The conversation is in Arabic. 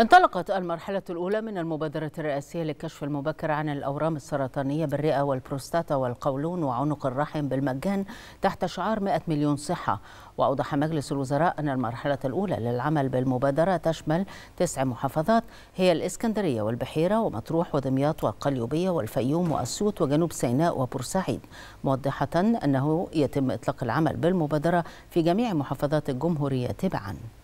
انطلقت المرحلة الأولى من المبادرة الرئاسية للكشف المبكر عن الأورام السرطانية بالرئة والبروستاتا والقولون وعنق الرحم بالمجان تحت شعار 100 مليون صحة وأوضح مجلس الوزراء أن المرحلة الأولى للعمل بالمبادرة تشمل تسع محافظات هي الإسكندرية والبحيرة ومطروح ودمياط والقليوبية والفيوم وأسيوط وجنوب سيناء وبورسعيد موضحة أنه يتم إطلاق العمل بالمبادرة في جميع محافظات الجمهورية تبعاً